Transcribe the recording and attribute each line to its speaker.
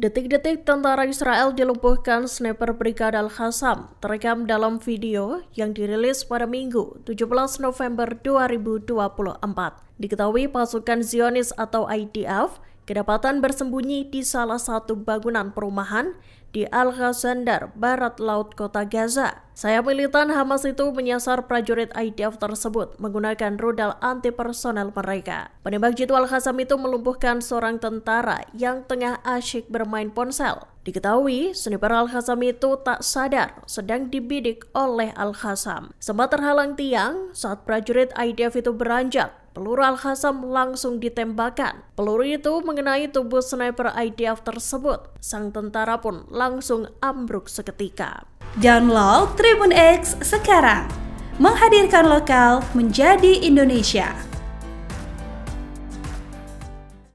Speaker 1: Detik-detik tentara Israel dilumpuhkan sniper Brigade Al-Qassam terekam dalam video yang dirilis pada Minggu 17 November 2024. Diketahui pasukan Zionis atau IDF kedapatan bersembunyi di salah satu bangunan perumahan di al ghazandar barat laut kota Gaza. Saya militan Hamas itu menyasar prajurit IDF tersebut menggunakan rudal anti-personel mereka. Penembak jadwal Khasam itu melumpuhkan seorang tentara yang tengah asyik bermain ponsel. Diketahui, sniper Al-Khasam itu tak sadar sedang dibidik oleh Al-Khasam. Sempat terhalang tiang saat prajurit IDF itu beranjak peluru al hasam langsung ditembakkan. Peluru itu mengenai tubuh sniper IDF tersebut. Sang tentara pun langsung ambruk seketika.
Speaker 2: Download Tribun
Speaker 3: X sekarang. Menghadirkan lokal menjadi Indonesia.